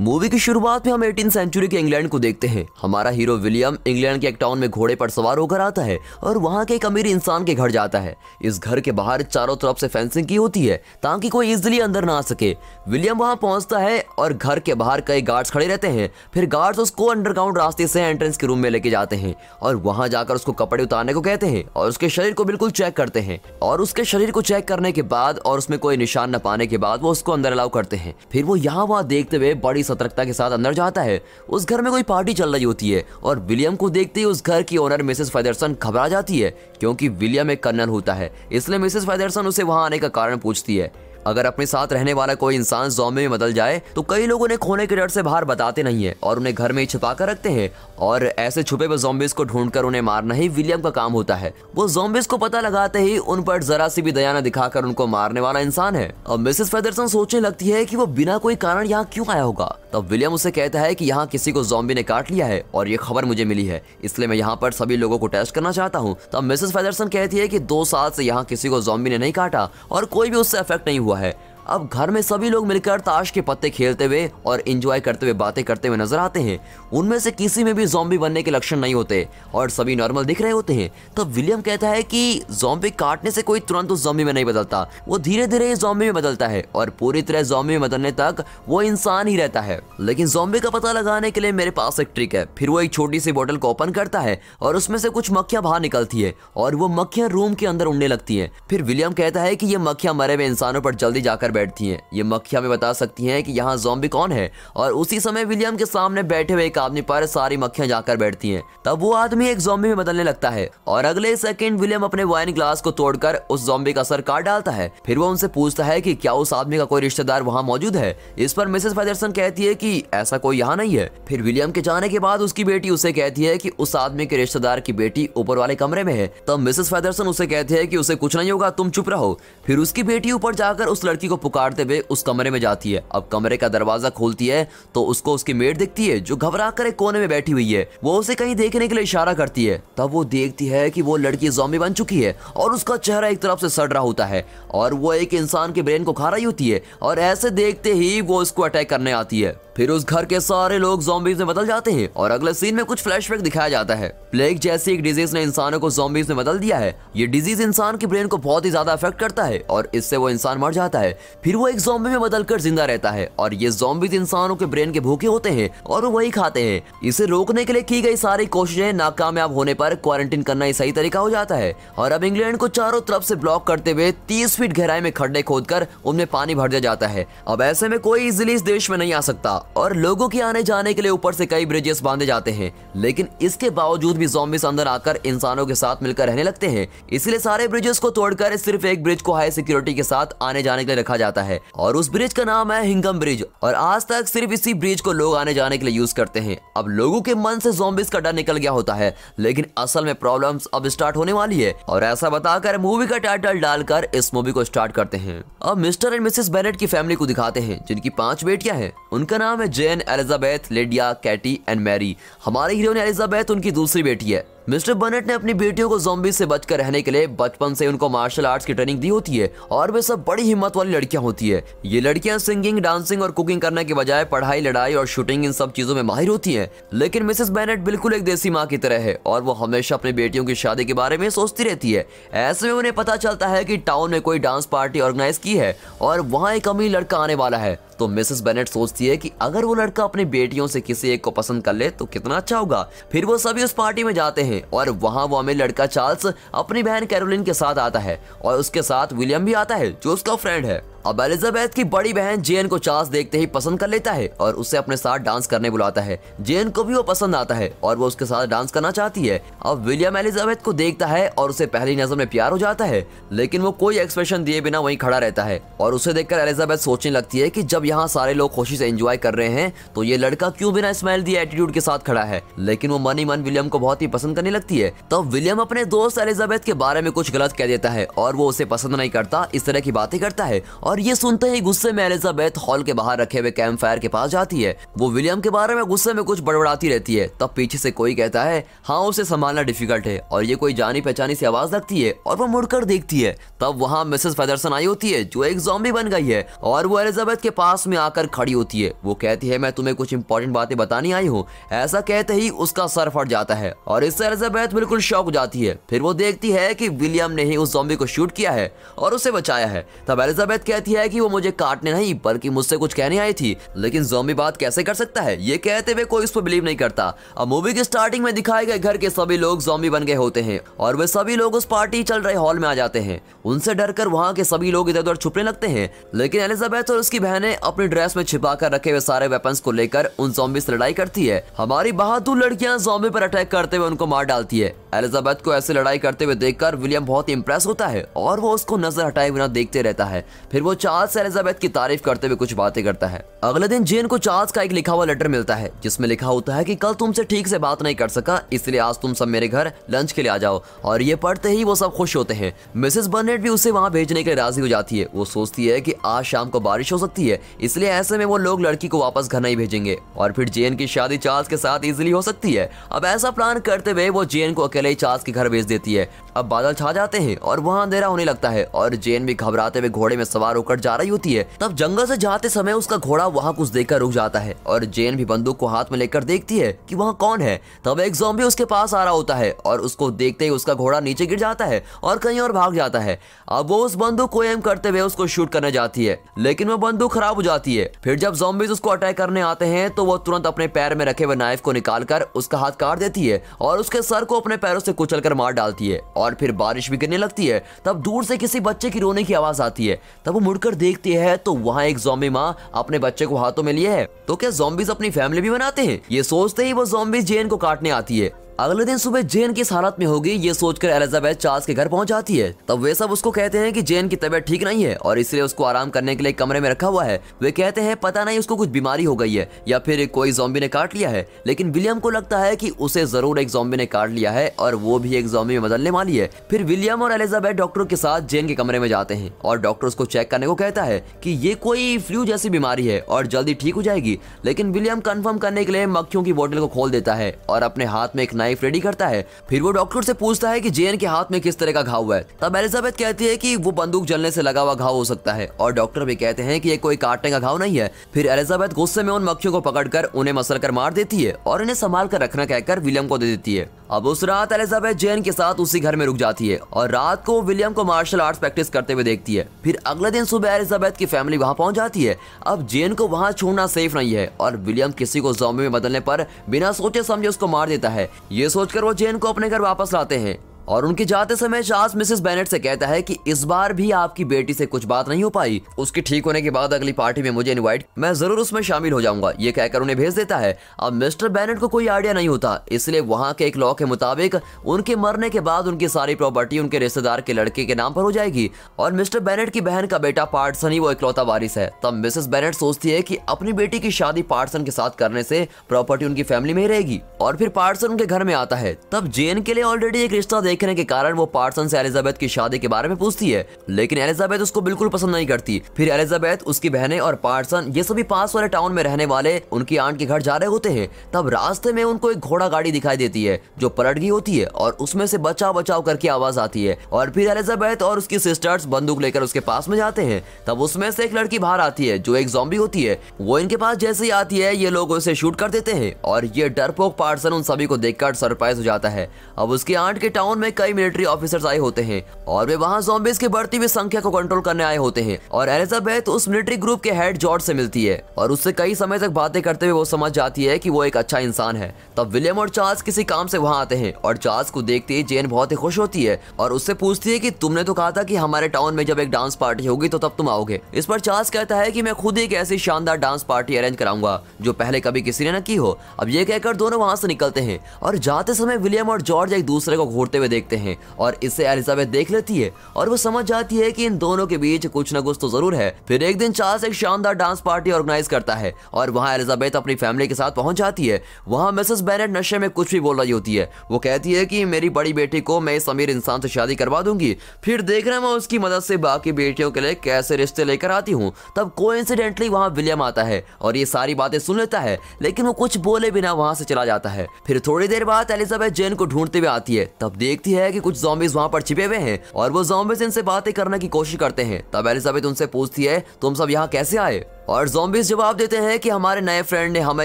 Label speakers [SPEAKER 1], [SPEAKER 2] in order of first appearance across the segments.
[SPEAKER 1] movie की शुरुआत में हम एटीन सेंचुरी के इंग्लैंड को देखते हैं हमारा हीरो विलियम इंग्लैंड के एक टाउन में घोड़े पर सवार होकर आता है और वहाँ के एक अमीर इंसान के घर जाता है इस घर के बाहर चारों तरफ से फेंसिंग की होती है ताकि कोई इजिली अंदर ना आ सके विलियम वहाँ पहुंचता है और घर के बाहर कई गार्ड्स खड़े रहते हैं फिर गार्ड्स उसको अंडरग्राउंड रास्ते से एंट्रेंस के रूम में लेके जाते हैं और वहाँ जाकर उसको कपड़े उतारने को कहते हैं और उसके शरीर को बिल्कुल चेक करते हैं और उसके शरीर को चेक करने के बाद और उसमें कोई निशान न पाने के बाद वो उसको अंदर अलाउ करते हैं फिर वो यहाँ वहाँ देखते हुए बड़ी सतर्कता के साथ अंदर जाता है उस घर में कोई पार्टी चल रही होती है और विलियम को देखते ही उस घर की ओनर मिसेस फेदरसन घबरा जाती है क्योंकि विलियम एक कर्नल होता है इसलिए मिसेस फेदरसन उसे वहां आने का कारण पूछती है अगर अपने साथ रहने वाला कोई इंसान जोम्बे में बदल जाए तो कई लोग उन्हें खोने के डर से बाहर बताते नहीं है और उन्हें घर में ही छुपा कर रखते हैं और ऐसे छुपे हुए जोम्बिस को ढूंढ कर उन्हें मारना ही विलियम का काम होता है वो जोम्बिस को पता लगाते ही उन पर जरा सी भी दया न दिखाकर उनको मारने वाला इंसान है और मिसेस फेदरसन सोचने लगती है की वो बिना कोई कारण यहाँ क्यूँ आया होगा तब विलियम उसे कहता है की यहाँ किसी को जोम्बी ने काट लिया है और ये खबर मुझे मिली है इसलिए मैं यहाँ पर सभी लोगों को टेस्ट करना चाहता हूँ तब मिसेस फेदरसन कहती है की दो साल से यहाँ किसी को जोम्बी ने नहीं काटा और कोई भी उससे अफेक्ट नहीं हुआ है अब घर में सभी लोग मिलकर ताश के पत्ते खेलते हुए और इंजॉय करते हुए बातें करते हुए नजर आते हैं उनमें से किसी में भी जॉम्बी बनने के लक्षण नहीं होते और सभी नॉर्मल दिख रहे होते हैं तब विलियम कहता है कि जॉम्बी काटने से कोई तुरंत उस जॉम्बी में नहीं बदलता वो धीरे धीरे जॉम्बी में बदलता है और पूरी तरह जॉम्बी में बदलने तक वो इंसान ही रहता है लेकिन जॉम्बी का पता लगाने के लिए मेरे पास एक ट्रिक है फिर वो एक छोटी सी बोतल को ओपन करता है और उसमें से कुछ मक्खियां बाहर निकलती है और वो मक्खियां रूम के अंदर उड़ने लगती है फिर विलियम कहता है कि ये मक्खियां मरे हुए इंसानों पर जल्दी जाकर बैठती हैं ये मक्खिया हमें बता सकती हैं कि यहाँ जोम्बी कौन है और उसी समय विलियम के सामने बैठे हुए एक आदमी पर सारी मक्खियाँ जाकर बैठती हैं तब वो आदमी एक जोम्बी में बदलने लगता है और अगले सेकेंड विलियम अपने वाइन ग्लास को तोड़कर उस जोम्बी का सर काट डालता है फिर वो उनसे पूछता है की क्या उस आदमी का कोई रिश्तेदार वहाँ मौजूद है इस पर मिसेस फेदरसन कहती है की ऐसा कोई यहाँ नहीं है फिर विलियम के जाने के बाद उसकी बेटी उसे कहती है की उस आदमी के रिश्तेदार की बेटी ऊपर वाले कमरे में है तब मिसेस फेदरसन उसे कहती है की उसे कुछ नहीं होगा तुम चुप रहो फिर उसकी बेटी ऊपर जाकर उस लड़की को पुकारते हुए उस कमरे में जाती है अब कमरे का दरवाजा खोलती है तो उसको उसकी मेड दिखती है जो घबरा कर एक कोने में बैठी हुई है वो उसे कहीं देखने के लिए इशारा करती है तब वो देखती है कि वो लड़की जोम्बी बन चुकी है और उसका चेहरा एक तरफ से सड़ रहा होता है और वो एक इंसान के ब्रेन को खा रही होती है और ऐसे देखते ही वो उसको अटैक करने आती है फिर उस घर के सारे लोग जोम्बीज में बदल जाते हैं और अगले सीन में कुछ फ्लैश दिखाया जाता है प्लेग जैसी एक डिजीज ने इंसानों को जोम्बीज में बदल दिया है ये डिजीज इंसान की ब्रेन को बहुत ही ज्यादा अफेक्ट करता है और इससे वो इंसान मर जाता है फिर वो एक जोम्बी में कर जिंदा रहता है और ये जोम्बीज इंसानों के ब्रेन के भूखे होते हैं और वो वही खाते हैं इसे रोकने के लिए की गई सारी कोशिशें नाकामयाब होने पर क्वारंटीन करना ही सही तरीका हो जाता है और अब इंग्लैंड को चारों तरफ से ब्लॉक करते हुए तीस फीट गहराई में खड्डे खोदकर उनमें पानी भर दिया जाता है अब ऐसे में कोई इजिली इस देश में नहीं आ सकता और लोगों के आने जाने के लिए ऊपर से कई ब्रिजेस बांधे जाते हैं लेकिन इसके बावजूद भी जोम्बिस अंदर आकर इंसानों के साथ मिलकर रहने लगते हैं इसलिए सारे ब्रिजेस को तोड़कर सिर्फ एक ब्रिज को हाई सिक्योरिटी के साथ आने जाने के लिए रखा जाता है और उस ब्रिज का नाम है हिंगम ब्रिज और आज तक सिर्फ इसी ब्रिज को लोग आने जाने के लिए यूज करते हैं अब लोगों के मन से जोम्बिस का डर निकल गया होता है लेकिन असल में प्रॉब्लम अब स्टार्ट होने वाली है और ऐसा बताकर मूवी का टाइटल डालकर इस मूवी को स्टार्ट करते हैं अब मिस्टर एंड मिसेस बेनेट की फैमिली को दिखाते हैं जिनकी पांच बेटियां हैं उनका नाम नाम है Jane Elizabeth Lydia Katie and Mary हमारे हीरो ने एलिजाबेथ उनकी दूसरी बेटी है मिस्टर बनेट ने अपनी बेटियों को जोम्बी से बचकर रहने के लिए बचपन से उनको मार्शल आर्ट्स की ट्रेनिंग दी होती है और वे सब बड़ी हिम्मत वाली लड़कियां होती है ये लड़कियां सिंगिंग डांसिंग और कुकिंग करने के बजाय पढ़ाई लड़ाई और शूटिंग इन सब चीजों में माहिर होती है लेकिन मिसेस बैनेट बिल्कुल एक देसी माँ की तरह है और वो हमेशा अपनी बेटियों की शादी के बारे में सोचती रहती है ऐसे में उन्हें पता चलता है की टाउन में कोई डांस पार्टी ऑर्गेनाइज की है और वहाँ एक अमीर लड़का आने वाला है तो मिसेस बेनेट सोचती है कि अगर वो लड़का अपनी बेटियों से किसी एक को पसंद कर ले तो कितना अच्छा होगा फिर वो सभी उस पार्टी में जाते हैं में और वहाँ वो हमें लड़का चार्ल्स अपनी बहन कैरोलिन के साथ आता है और उसके साथ विलियम भी आता है जो उसका फ्रेंड है अब एलिजाबेथ की बड़ी बहन जेन को चार्ल्स देखते ही पसंद कर लेता है और उसे अपने साथ डांस करने बुलाता है जेन को भी वो पसंद आता है और वो उसके साथ डांस करना चाहती है अब विलियम एलिजाबेथ को देखता है और उसे पहली नजर में प्यार हो जाता है लेकिन वो कोई एक्सप्रेशन दिए बिना वही खड़ा रहता है और उसे देखकर एलिजाबेथ सोचने लगती है की जब यहाँ सारे लोग खुशी से एंजॉय कर रहे हैं तो ये लड़का क्यूँ बिना स्माइल दिए एटीट्यूड के साथ खड़ा है लेकिन वो मन ही मन विलियम को बहुत ही पसंद करने लगती है तब विलियम अपने दोस्त एलिजाबेथ के बारे में कुछ गलत कह देता है और वो उसे पसंद नहीं करता इस तरह की बातें करता है और और ये सुनते ही गुस्से में एलिजाबेथ हॉल के बाहर रखे हुए कैंप फायर के पास जाती है वो विलियम के बारे में गुस्से में कुछ बड़बड़ाती रहती है तब पीछे से कोई कहता है हाँ उसे संभालना डिफिकल्ट है और ये कोई जानी पहचानी से आवाज लगती है और वो मुड़कर देखती है तब वहाँ मिसेस फेदरसन आई होती है जो एक जॉम्बी बन गई है और वो एलिजाबेथ के पास में आकर खड़ी होती है वो कहती है मैं तुम्हें कुछ इंपॉर्टेंट बातें बतानी आई हूँ ऐसा कहते ही उसका सर फट जाता है और इससे एलिजाबेथ बिल्कुल शौक जाती है फिर वो देखती है की विलियम ने ही उस जॉम्बी को शूट किया है और उसे बचाया है तब एलिजाबेथ कहती है कि वो मुझे काटने नहीं बल्कि मुझसे कुछ कहने आई थी लेकिन जोम्बी बात कैसे कर सकता है ये कहते हुए कोई उस पर बिलीव नहीं करता अब मूवी के स्टार्टिंग में दिखाए गए घर के सभी लोग जोम्बी बन गए होते हैं और वे सभी लोग उस पार्टी चल रहे हॉल में आ जाते हैं उनसे डर कर वहाँ के सभी लोग इधर उधर छुपने लगते हैं लेकिन एलिजाबेथ और उसकी बहनें अपनी ड्रेस में छिपा कर रखे हुए सारे वेपन को लेकर उन जोम्बी से लड़ाई करती है हमारी बहादुर लड़कियां जोम्बी पर अटैक करते हुए उनको मार डालती है एलिजाबेथ को ऐसे लड़ाई करते हुए देखकर विलियम बहुत इंप्रेस होता है और वो उसको नजर हटाए बिना देखते रहता है फिर वो चार्ल्स एलिजाबेथ की तारीफ करते हुए कुछ बातें करता है अगले दिन जेन को चार्ल्स का एक लिखा हुआ लेटर मिलता है जिसमें लिखा होता है कि कल तुमसे ठीक से बात नहीं कर सका इसलिए आज तुम सब मेरे घर लंच के लिए आ जाओ और ये पढ़ते ही वो सब खुश होते हैं मिसेस बर्नेट भी उसे वहाँ भेजने के लिए राजी हो जाती है वो सोचती है की आज शाम को बारिश हो सकती है इसलिए ऐसे में वो लोग लड़की को वापस घर नहीं भेजेंगे और फिर जेन की शादी चार्ल्स के साथ इजिली हो सकती है अब ऐसा प्लान करते हुए वो जेन को अकेले ही चार्ल्स के घर भेज देती है अब बादल छा जाते हैं और वहाँ अंधेरा होने लगता है और जेन भी घबराते हुए घोड़े में सवार उकट जा रही होती है तब जंगल से जाते समय उसका घोड़ा वहाँ कुछ देख रुक जाता है और जेन भी बंदूक को हाथ में लेकर देखती है की वहाँ कौन है तब एक जोम्बी उसके पास आ रहा होता है और उसको देखते ही उसका घोड़ा नीचे गिर जाता है और कहीं और भाग जाता है अब वो उस बंदूक को एम करते हुए उसको शूट करने जाती है लेकिन वो बंदूक खराब हो जाती है फिर जब जोम्बिस उसको अटैक करने आते हैं तो वो तुरंत अपने पैर में रखे हुए नाइफ को निकाल कर उसका हाथ काट देती है और उसके सर को अपने पैरों से कुचल कर मार डालती है और फिर बारिश भी गिरने लगती है तब दूर से किसी बच्चे की रोने की आवाज आती है तब वो मुड़कर देखती है तो वहाँ एक जोम्बी माँ अपने बच्चे को हाथों में लिए है तो क्या जोम्बिस अपनी फैमिली भी बनाते हैं ये सोचते ही वो जोम्बिस जेन को काटने आती है अगले दिन सुबह जेन किस हालत में होगी ये सोचकर एलिजाबेथ चार्ल्स के घर पहुंच जाती है तब वे सब उसको कहते हैं कि जेन की तबीयत ठीक नहीं है और इसलिए उसको आराम करने के लिए कमरे में रखा हुआ है वे कहते हैं पता नहीं उसको कुछ बीमारी हो गई है या फिर कोई जोम्बी ने काट लिया है लेकिन विलियम को लगता है की उसे जरूर एक जोम्बी ने काट लिया है और वो भी एक जॉम्बी में बदलने वाली है फिर विलियम और एलिजाबेथ डॉक्टर के साथ जेन के कमरे में जाते हैं और डॉक्टर उसको चेक करने को कहता है की ये कोई फ्लू जैसी बीमारी है और जल्दी ठीक हो जाएगी लेकिन विलियम कन्फर्म करने के लिए मक्खियों की बोटल को खोल देता है और अपने हाथ में एक नया नाइफ रेडी करता है फिर वो डॉक्टर से पूछता है कि जेन के हाथ में किस तरह का घाव हुआ है तब एलिजाबेथ कहती है कि वो बंदूक जलने से लगा हुआ घाव हो सकता है और डॉक्टर भी कहते हैं कि ये कोई काटने का घाव नहीं है फिर एलिजाबेथ गुस्से में उन मक्खियों को पकड़कर उन्हें मसल कर मार देती है और इन्हें संभाल कर रखना कहकर विलियम को दे देती है अब उस रात एलिजाबेथ जेन के साथ उसी घर में रुक जाती है और रात को विलियम को मार्शल आर्ट्स प्रैक्टिस करते हुए देखती है फिर अगले दिन सुबह एलिजाबेथ की फैमिली वहां पहुंच जाती है अब जेन को वहां छोड़ना सेफ नहीं है और विलियम किसी को जॉम्बी में बदलने पर बिना सोचे समझे उसको मार देता है ये सोचकर वो जेन को अपने घर वापस लाते हैं और उनके जाते समय चार्ल्स मिसेस बेनेट से कहता है कि इस बार भी आपकी बेटी से कुछ बात नहीं हो पाई उसके ठीक होने के बाद अगली पार्टी में मुझे इन्वाइट मैं जरूर उसमें शामिल हो जाऊंगा ये कहकर उन्हें भेज देता है अब मिस्टर बेनेट को कोई आइडिया नहीं होता इसलिए वहाँ के एक लॉ के मुताबिक उनके मरने के बाद उनकी सारी प्रॉपर्टी उनके रिश्तेदार के लड़के के नाम पर हो जाएगी और मिस्टर बेनेट की बहन का बेटा पार्टसन ही वो इकलौता वारिस है तब मिसेस बेनेट सोचती है की अपनी बेटी की शादी पार्टसन के साथ करने से प्रॉपर्टी उनकी फैमिली में ही रहेगी और फिर पार्टसन उनके घर में आता है तब जेन के लिए ऑलरेडी एक रिश्ता देख देखने के कारण वो पार्सन से एलिजाबेथ की शादी के बारे में पूछती है लेकिन एलिजाबेथ उसको बिल्कुल पसंद नहीं करती फिर एलिजाबेथ उसकी बहने और पार्सन ये सभी पास वाले टाउन में रहने वाले उनकी आंट के घर जा रहे होते हैं तब रास्ते में उनको एक घोड़ा गाड़ी दिखाई देती है जो पलट गई होती है और उसमें से बचाव बचाव करके आवाज आती है और फिर एलिजाबेथ और उसकी सिस्टर्स बंदूक लेकर उसके पास में जाते हैं तब उसमें से एक लड़की बाहर आती है जो एक जॉम्बी होती है वो इनके पास जैसे ही आती है ये लोग उसे शूट कर देते हैं और ये डरपोक पार्सन उन सभी को देखकर सरप्राइज हो जाता है अब उसकी आंट के टाउन में में कई मिलिट्री ऑफिसर्स आए होते हैं और वे वहाँ जोम्बिस की बढ़ती हुई संख्या को कंट्रोल करने आए होते हैं और एलिजाबेथ उस मिलिट्री ग्रुप के हेड जॉर्ज से मिलती है और उससे कई समय तक बातें करते हुए वो समझ जाती है की वो एक अच्छा इंसान है तब विलियम और चार्ल्स किसी काम से वहाँ आते हैं और चार्ल्स को देखते ही जेन बहुत ही खुश होती है और उससे पूछती है की तुमने तो कहा था की हमारे टाउन में जब एक डांस पार्टी होगी तो तब तुम आओगे इस पर चार्ल्स कहता है की मैं खुद एक ऐसी शानदार डांस पार्टी अरेंज कराऊंगा जो पहले कभी किसी ने न की हो अब ये कहकर दोनों वहाँ से निकलते हैं और जाते समय विलियम और जॉर्ज एक दूसरे को घूरते हुए में देखते हैं और इसे एलिजाबेथ देख लेती है और वो समझ जाती है कि इन दोनों के बीच कुछ ना कुछ तो जरूर है फिर एक दिन चार्ल्स एक शानदार डांस पार्टी ऑर्गेनाइज करता है और वहाँ एलिजाबेथ अपनी फैमिली के साथ पहुंच जाती है वहाँ मिसेस बैनेट नशे में कुछ भी बोल रही होती है वो कहती है कि मेरी बड़ी बेटी को मैं इस अमीर इंसान से शादी करवा दूंगी फिर देख रहे मैं उसकी मदद से बाकी बेटियों के लिए कैसे रिश्ते लेकर आती हूँ तब को इंसिडेंटली वहाँ विलियम आता है और ये सारी बातें सुन लेता है लेकिन वो कुछ बोले बिना वहाँ से चला जाता है फिर थोड़ी देर बाद एलिजाबेथ जेन को ढूंढते हुए आती है तब देख देखती है कि कुछ जॉम्बिस वहाँ पर छिपे हुए हैं और वो जॉम्बिस इनसे बातें करने की कोशिश करते हैं तब एलिजाबेथ उनसे पूछती है तुम सब यहाँ कैसे आए और जोम्बिस जवाब देते हैं कि हमारे नए फ्रेंड ने हमें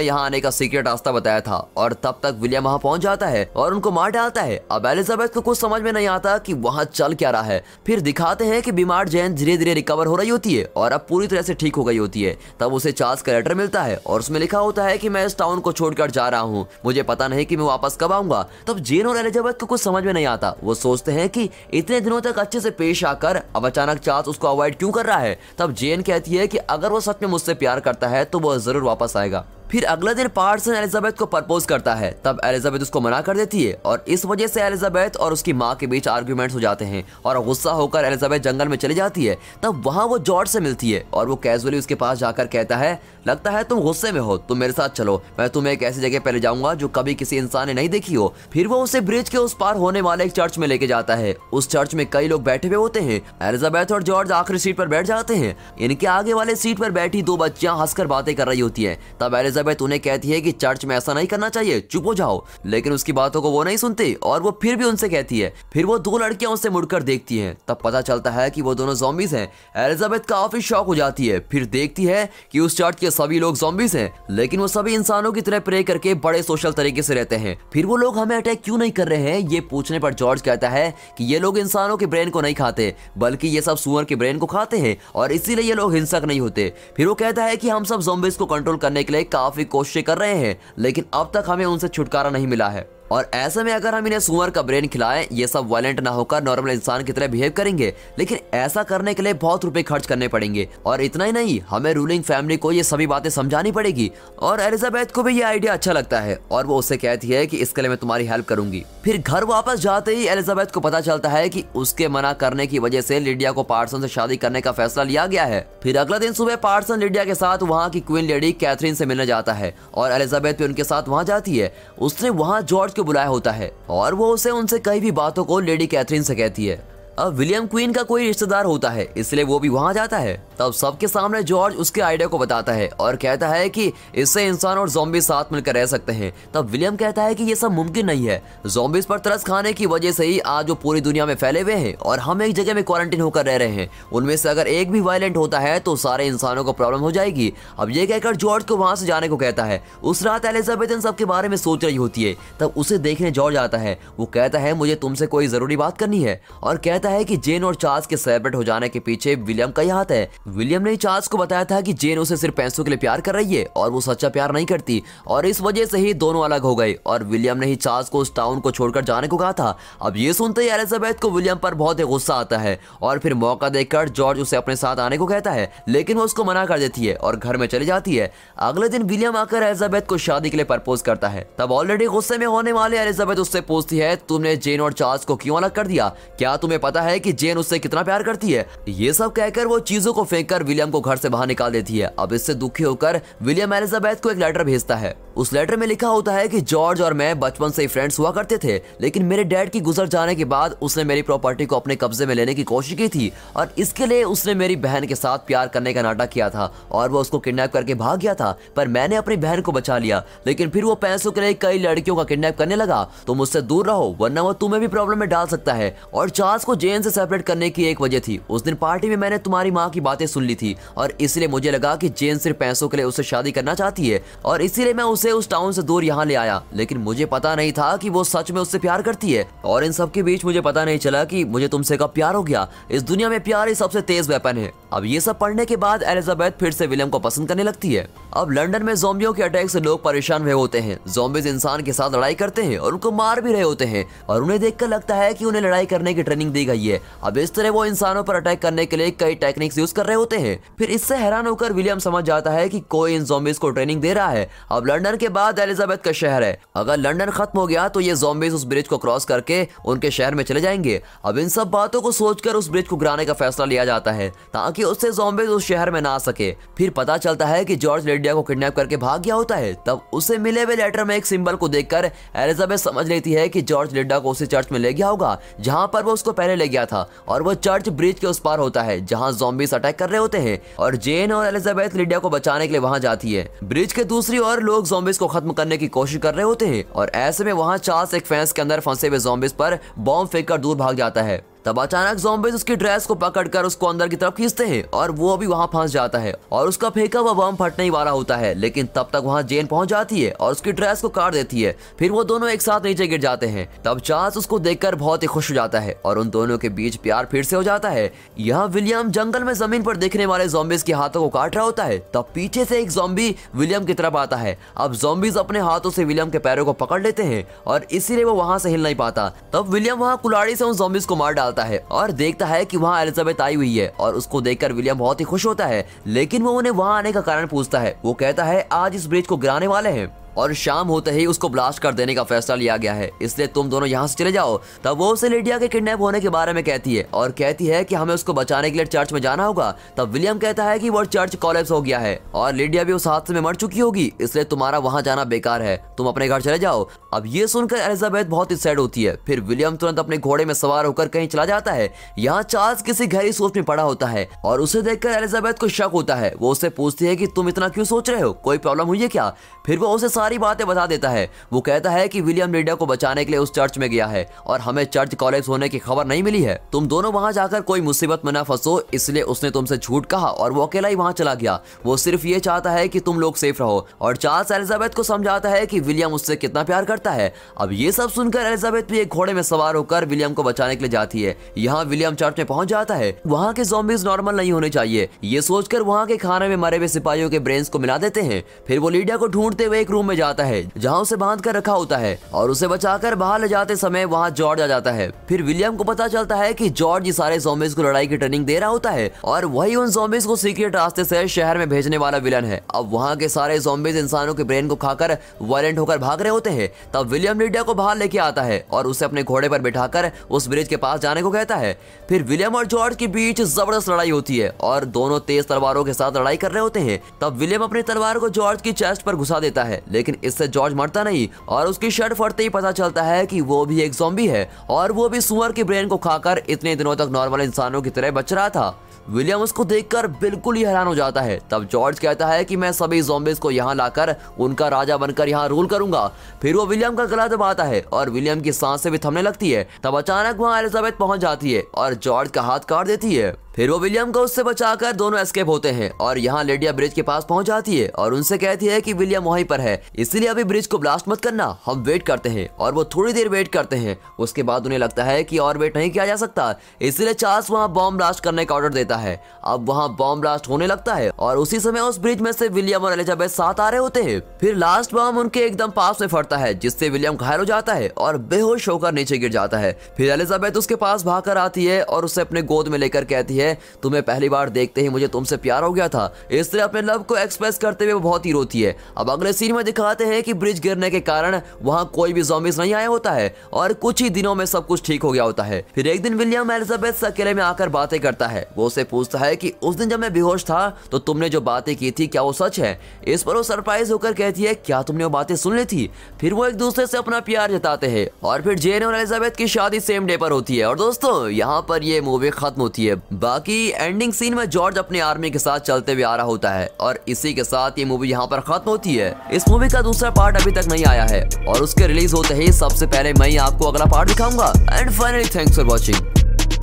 [SPEAKER 1] यहाँ आने का सीक्रेट रास्ता बताया था और तब तक विलियम वहाँ पहुंच जाता है और उनको मार डालता है अब एलिजाबेथ को कुछ समझ में नहीं आता कि वहाँ चल क्या रहा है फिर दिखाते हैं कि बीमार जैन धीरे धीरे रिकवर हो रही होती है और अब पूरी तरह से ठीक हो गई होती है तब उसे चार्ल्स का लेटर मिलता है और उसमें लिखा होता है की मैं इस टाउन को छोड़कर जा रहा हूँ मुझे पता नहीं की मैं वापस कब आऊंगा तब जेन और एलिजाबेथ को कुछ समझ में नहीं आता वो सोचते है की इतने दिनों तक अच्छे से पेश आकर अब अचानक चार्ल्स उसको अवॉइड क्यूँ कर रहा है तब जेन कहती है की अगर वो सच में मुझसे प्यार करता है तो वह जरूर वापस आएगा फिर अगले दिन पार्सन एलिजाबेथ को प्रपोज करता है तब एलिजाबेथ उसको मना कर देती है और इस वजह से एलिजाबेथ और उसकी माँ के बीच आर्ग्यूमेंट्स हो जाते हैं और गुस्सा होकर एलिजाबेथ जंगल में चली जाती है तब वहाँ वो जॉर्ज से मिलती है और वो कैजुअली उसके पास जाकर कहता है लगता है तुम गुस्से में हो तुम मेरे साथ चलो मैं तुम्हें एक ऐसी जगह पहले ले जाऊंगा जो कभी किसी इंसान ने नहीं देखी हो फिर वो उसे ब्रिज के उस पार होने वाले एक चर्च में लेके जाता है उस चर्च में कई लोग बैठे हुए होते हैं एलिजाबेथ और जॉर्ज आखिरी सीट पर बैठ जाते हैं इनके आगे वाले सीट पर बैठी दो बच्चियाँ हंसकर बातें कर रही होती है तब एलिज एलिजाबेथ उन्हें कहती है कि चर्च में ऐसा नहीं करना चाहिए चुप हो जाओ लेकिन उसकी बातों को वो नहीं सुनती और वो फिर भी उनसे कहती है फिर वो दो लड़कियां उसे मुड़कर देखती हैं तब पता चलता है कि वो दोनों जॉम्बीज हैं एलिजाबेथ काफी शौक हो जाती है फिर देखती है कि उस चर्च के सभी लोग जॉम्बीज हैं लेकिन वो सभी इंसानों की तरह प्रे करके बड़े सोशल तरीके से रहते हैं फिर वो लोग हमें अटैक क्यों नहीं कर रहे हैं ये पूछने पर जॉर्ज कहता है कि ये लोग इंसानों के ब्रेन को नहीं खाते बल्कि ये सब सुअर के ब्रेन को खाते हैं और इसीलिए ये लोग हिंसक नहीं होते फिर वो कहता है कि हम सब जॉम्बीज को कंट्रोल करने के लिए काफी कोशिशें कर रहे हैं लेकिन अब तक हमें उनसे छुटकारा नहीं मिला है और ऐसे में अगर हम इन्हें सुअर का ब्रेन खिलाएं ये सब वायलेंट ना होकर नॉर्मल इंसान की तरह बिहेव करेंगे लेकिन ऐसा करने के लिए बहुत रुपए खर्च करने पड़ेंगे और इतना ही नहीं हमें रूलिंग फैमिली को ये सभी बातें समझानी पड़ेगी और एलिजाबेथ को भी ये आइडिया अच्छा लगता है और वो उससे कहती है की इसके लिए मैं तुम्हारी हेल्प करूंगी फिर घर वापस जाते ही एलिजाबेथ को पता चलता है की उसके मना करने की वजह से लिडिया को पार्सन से शादी करने का फैसला लिया गया है फिर अगला दिन सुबह पार्सन लिडिया के साथ वहाँ की क्वीन लेडी कैथरीन से मिलने जाता है और एलिजाबेथ भी उनके साथ वहाँ जाती है उसने वहाँ जॉर्ज को बुलाया होता है और वो उसे उनसे कई भी बातों को लेडी कैथरीन से कहती है अब विलियम क्वीन का कोई रिश्तेदार होता है इसलिए वो भी वहां जाता है तब सबके सामने जॉर्ज उसके आइडिया को बताता है और कहता है कि इससे इंसान और जोम्बी साथ मिलकर रह सकते हैं तब विलियम कहता है कि ये सब मुमकिन नहीं है जोम्बिस पर तरस खाने की वजह से ही आज वो पूरी दुनिया में फैले हुए हैं और हम एक जगह में क्वारंटीन होकर रह रहे हैं उनमें से अगर एक भी वायलेंट होता है तो सारे इंसानों को प्रॉब्लम हो जाएगी अब ये कहकर जॉर्ज को वहां से जाने को कहता है उस रात एलिजाबेथ इन सबके बारे में सोच रही होती है तब उसे देखने जॉर्ज आता है वो कहता है मुझे तुमसे कोई जरूरी बात करनी है और कहता कहता है कि जेन और चार्ल्स के सेलिब्रेट हो जाने के पीछे विलियम का ही हाथ है विलियम ने चार्ल्स को बताया था कि जेन उसे सिर्फ पैसों के लिए प्यार कर रही है और वो सच्चा प्यार नहीं करती और इस वजह से ही दोनों अलग हो गए और विलियम ने ही चार्ल्स को उस टाउन को छोड़कर जाने को कहा था अब ये सुनते ही एलिजाबेथ को विलियम पर बहुत ही गुस्सा आता है और फिर मौका देखकर जॉर्ज उसे अपने साथ आने को कहता है लेकिन वो उसको मना कर देती है और घर में चली जाती है अगले दिन विलियम आकर एलिजाबेथ को शादी के लिए प्रपोज करता है तब ऑलरेडी गुस्से में होने वाले एलिजाबेथ उससे पूछती है तुमने जेन और चार्ल्स को क्यों अलग कर दिया क्या तुम्हें पता बताता है कि जेन उससे कितना प्यार करती है ये सब कहकर वो चीजों को फेंक कर विलियम को घर से बाहर निकाल देती है अब इससे दुखी होकर विलियम एलिजाबेथ को एक लेटर भेजता है उस लेटर में लिखा होता है कि जॉर्ज और मैं बचपन से ही फ्रेंड्स हुआ करते थे लेकिन मेरे डैड की गुजर जाने के बाद उसने मेरी प्रॉपर्टी को अपने कब्जे में लेने की कोशिश की थी और इसके लिए उसने मेरी बहन के साथ प्यार करने का नाटक किया था और वो उसको किडनैप करके भाग गया था पर मैंने अपनी बहन को बचा लिया लेकिन फिर वो पैसों के लिए कई लड़कियों का किडनैप करने लगा तुम तो उससे दूर रहो वरना वो तुम्हें भी प्रॉब्लम में डाल सकता है और चार्ल्स को जेन से सेपरेट करने की एक वजह थी उस दिन पार्टी में मैंने तुम्हारी माँ की बातें सुन ली थी और इसलिए मुझे लगा कि जेन सिर्फ पैसों के लिए उससे शादी करना चाहती है और इसीलिए मैं उसे उस टाउन से दूर यहाँ ले आया लेकिन मुझे पता नहीं था कि वो सच में उससे प्यार करती है और इन सबके बीच मुझे पता नहीं चला कि मुझे तुमसे कब प्यार हो गया इस दुनिया में प्यार ही सबसे तेज वेपन है अब ये सब पढ़ने के बाद एलिजाबेथ फिर से विलियम को पसंद करने लगती है अब लंदन में जोम्बियों के अटैक से लोग परेशान हुए होते हैं जोम्बिस इंसान के साथ लड़ाई करते हैं और उनको मार भी रहे होते हैं और उन्हें देखकर लगता है कि उन्हें लड़ाई करने की ट्रेनिंग दी गई है अब इस तरह वो इंसानों पर अटैक करने के लिए कई टेक्निक्स यूज कर रहे होते हैं फिर इससे हैरान होकर विलियम समझ जाता है कि कोई इन जोम्बिस को ट्रेनिंग दे रहा है अब लंदन के बाद एलिजाबेथ का शहर है अगर लंदन खत्म हो गया तो ये जोम्बिस उस ब्रिज को क्रॉस करके उनके शहर में चले जाएंगे अब इन सब बातों को सोचकर उस ब्रिज को गिराने का फैसला लिया जाता है ताकि उससे जोम्बिस उस शहर में ना आ सके फिर पता चलता है की जॉर्ज लेडिया को किडनेप करके भाग गया होता है तब उसे मिले हुए लेटर में एक सिंबल को देखकर एलिजाबेथ समझ लेती है की जॉर्ज लेडिया को उसे चर्च में ले गया होगा जहाँ पर वो उसको पहले ले गया था और वो चर्च ब्रिज के उस पार होता है जहाँ जॉम्बिस अटैक कर रहे होते हैं और जेन और एलिजाबेथ लिडिया को बचाने के लिए वहाँ जाती है ब्रिज के दूसरी ओर लोग जॉम्बिस को खत्म करने की कोशिश कर रहे होते हैं और ऐसे में वहाँ चार्ल्स एक फैंस के अंदर फंसे हुए जोम्बिस पर बॉम्ब फेंक कर दूर भाग जाता है तब अचानक जोम्बेज उसकी ड्रेस को पकड़कर उसको अंदर की तरफ खींचते हैं और वो अभी वहाँ फंस जाता है और उसका फेंका हुआ बम फटने ही वाला होता है लेकिन तब तक वहाँ जेन पहुंच जाती है और उसकी ड्रेस को काट देती है फिर वो दोनों एक साथ नीचे गिर जाते हैं तब चार्ल्स उसको देखकर बहुत ही खुश हो जाता है और उन दोनों के बीच प्यार फिर से हो जाता है यहाँ विलियम जंगल में जमीन पर देखने वाले जोम्बिस के हाथों को काट रहा होता है तब पीछे से एक जोम्बी विलियम की तरफ आता है अब जोम्बिस अपने हाथों से विलियम के पैरों को पकड़ लेते हैं और इसीलिए वो वहां से हिल नहीं पाता तब विलियम वहाँ कुलाड़ी से उन जोम्बिस को मार डालता जाता है और देखता है कि वहाँ एलिजाबेथ आई हुई है और उसको देखकर विलियम बहुत ही खुश होता है लेकिन वो उन्हें वहाँ आने का कारण पूछता है वो कहता है आज इस ब्रिज को गिराने वाले हैं और शाम होते ही उसको ब्लास्ट कर देने का फैसला लिया गया है इसलिए तुम दोनों यहाँ से चले जाओ तब वो उसे लिडिया के किडनैप होने के बारे में कहती है और कहती है कि हमें उसको बचाने के लिए चर्च में जाना होगा तब विलियम कहता है कि वो चर्च कॉलेज हो गया है और लिडिया भी उस हादसे में मर चुकी होगी इसलिए तुम्हारा वहाँ जाना बेकार है तुम अपने घर चले जाओ अब ये सुनकर एलिजाबेथ बहुत ही सैड होती है फिर विलियम तुरंत अपने घोड़े में सवार होकर कहीं चला जाता है यहाँ चार्ल्स किसी गहरी सोच में पड़ा होता है और उसे देखकर एलिजाबेथ को शक होता है वो उससे पूछती है कि तुम इतना क्यों सोच रहे हो कोई प्रॉब्लम हुई है क्या फिर वो उसे सारी बातें बता देता है वो कहता है कि विलियम लीडर को बचाने के लिए उस चर्च में गया है और हमें चर्च कॉलेज होने की खबर नहीं मिली है तुम दोनों वहाँ जाकर कोई मुसीबत में न फंसो इसलिए उसने तुमसे झूठ कहा और वो अकेला ही वहाँ चला गया वो सिर्फ ये चाहता है की तुम लोग सेफ रहो और चार्ल्स एलिजाबेथ को समझाता है की विलियम उससे कितना प्यार करता है अब ये सब सुनकर एलिजाबेथ भी एक घोड़े में सवार होकर विलियम को बचाने के लिए जाती है यहाँ विलियम चर्च में पहुंच जाता है वहाँ के जोम्बिस नॉर्मल नहीं होने चाहिए ये सोचकर वहाँ के खाने में मरे हुए सिपाहियों के ब्रेन को मिला देते हैं फिर वो लीडिया को ढूंढते हुए एक रूम में में जाता है जहाँ उसे बांध कर रखा होता है और उसे बचाकर बाहर ले जाते समय वहाँ जॉर्ज आ जाता है फिर विलियम को पता चलता है की जॉर्ज सारे जोमिस को लड़ाई की ट्रेनिंग दे रहा होता है और वही उन जोमिस को सीक्रेट रास्ते से शहर में भेजने वाला विलन है अब वहाँ के सारे जोम्बिस इंसानों के ब्रेन को खाकर वायलेंट होकर भाग रहे होते हैं तब विलियम लीडिया को बाहर लेके आता है और उसे अपने घोड़े पर बिठाकर उस ब्रिज के पास जाने को कहता है फिर विलियम और जॉर्ज के बीच जबरदस्त लड़ाई होती है और दोनों तेज तलवारों के साथ लड़ाई कर रहे होते हैं तब विलियम अपनी तलवार को जॉर्ज की चेस्ट पर घुसा देता है लेकिन लेकिन इससे जॉर्ज मरता नहीं और उसकी शर्ट फटते ही पता चलता है कि वो भी एक जॉम्बी है और वो भी सुअर के ब्रेन को खाकर इतने दिनों तक नॉर्मल इंसानों की तरह बच रहा था विलियम उसको देखकर बिल्कुल ही हैरान हो जाता है तब जॉर्ज कहता है कि मैं सभी जोम्बिस को यहाँ लाकर उनका राजा बनकर यहाँ रूल करूंगा फिर वो विलियम का गला दबाता है और विलियम की सांसें भी थमने लगती है तब अचानक वहाँ एलिजाबेथ पहुंच जाती है और जॉर्ज का हाथ काट देती है फिर वो विलियम को उससे बचाकर दोनों एस्केप होते हैं और यहाँ लेडिया ब्रिज के पास पहुंच जाती है और उनसे कहती है कि विलियम वहीं पर है इसलिए अभी ब्रिज को ब्लास्ट मत करना हम वेट करते हैं और वो थोड़ी देर वेट करते हैं उसके बाद उन्हें लगता है कि और वेट नहीं किया जा सकता इसलिए चार्ल्स वहाँ बॉम्ब ब्लास्ट करने का ऑर्डर देता है अब वहाँ बॉम्ब ब्लास्ट होने लगता है और उसी समय उस ब्रिज में से विलियम और एलिजाबेथ साथ आ रहे होते हैं फिर लास्ट बॉम्ब उनके एकदम पास में फटता है जिससे विलियम घायल हो जाता है और बेहोश होकर नीचे गिर जाता है फिर एलिजाबेथ उसके पास भागकर आती है और उसे अपने गोद में लेकर कहती है है तुम्हें पहली बार देखते ही मुझे तुमसे प्यार हो गया था इस तरह अपने लव को एक्सप्रेस करते हुए बहुत ही रोती है अब अगले सीन में दिखाते हैं कि ब्रिज गिरने के कारण वहाँ कोई भी जॉम्बिस नहीं आया होता है और कुछ ही दिनों में सब कुछ ठीक हो गया होता है फिर एक दिन विलियम एलिजाबेथ अकेले में आकर बातें करता है वो उसे पूछता है की उस दिन जब मैं बेहोश था तो तुमने जो बातें की थी क्या वो सच है इस पर वो सरप्राइज होकर कहती है क्या तुमने वो बातें सुन ली थी फिर वो एक दूसरे से अपना प्यार जताते हैं और फिर जेन और एलिजाबेथ की शादी सेम डे पर होती है और दोस्तों यहाँ पर ये मूवी खत्म होती है बाकी एंडिंग सीन में जॉर्ज अपने आर्मी के साथ चलते हुए आ रहा होता है और इसी के साथ ये मूवी यहाँ पर खत्म होती है इस मूवी का दूसरा पार्ट अभी तक नहीं आया है और उसके रिलीज होते ही सबसे पहले मैं आपको अगला पार्ट दिखाऊंगा and finally thanks for watching